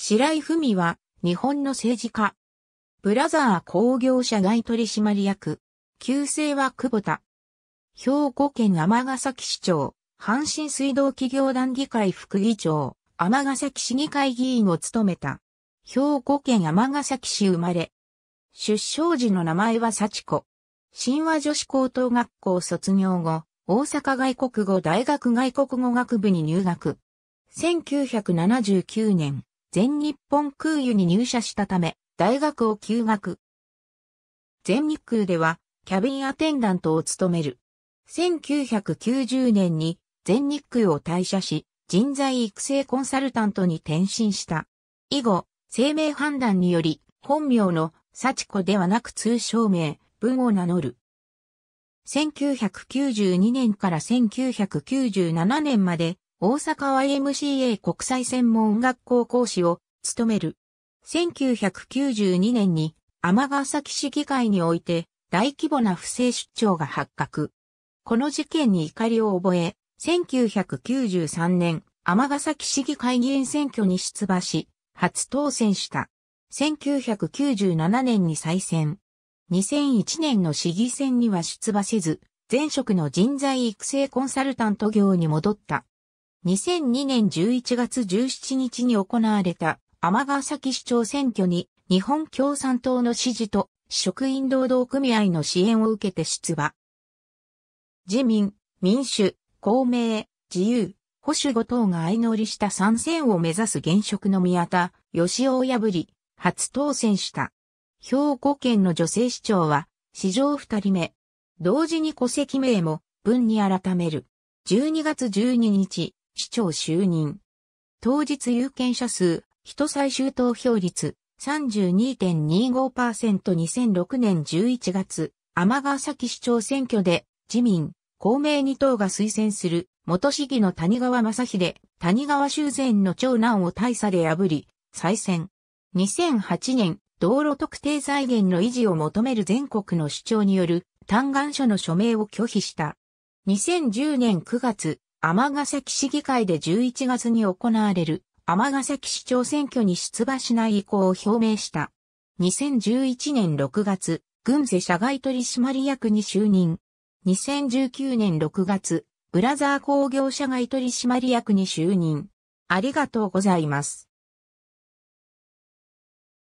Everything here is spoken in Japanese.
白井文は、日本の政治家。ブラザー工業社外取締役。旧姓は久保田。兵庫県尼崎市長、阪神水道企業団議会副議長、尼崎市議会議員を務めた。兵庫県尼崎市生まれ。出生時の名前は幸子。神話女子高等学校卒業後、大阪外国語大学外国語学部に入学。1979年、全日本空輸に入社したため、大学を休学。全日空では、キャビンアテンダントを務める。1990年に全日空を退社し、人材育成コンサルタントに転身した。以後、生命判断により、本名の幸子ではなく通称名、文を名乗る。1992年から1997年まで大阪 YMCA 国際専門学校講師を務める。1992年に天ヶ崎市議会において大規模な不正出張が発覚。この事件に怒りを覚え、1993年天ヶ崎市議会議員選挙に出馬し、初当選した。1997年に再選。2001年の市議選には出馬せず、前職の人材育成コンサルタント業に戻った。2002年11月17日に行われた天川崎市長選挙に日本共産党の支持と職員労働組合の支援を受けて出馬。自民、民主、公明、自由、保守5党が相乗りした参戦を目指す現職の宮田、吉尾を破り、初当選した。兵庫県の女性市長は、史上二人目。同時に戸籍名も、文に改める。12月12日、市長就任。当日有権者数、人最終投票率 32.25%2006 年11月、天ヶ崎市長選挙で自民、公明2党が推薦する元市議の谷川正秀、谷川修善の長男を大差で破り、再選。2008年、道路特定財源の維持を求める全国の市長による嘆願書の署名を拒否した。2010年9月、ヶ崎市議会で11月に行われるヶ崎市長選挙に出馬しない意向を表明した。2011年6月、軍勢社外取締役に就任。2019年6月、ブラザー工業社外取締役に就任。ありがとうございます。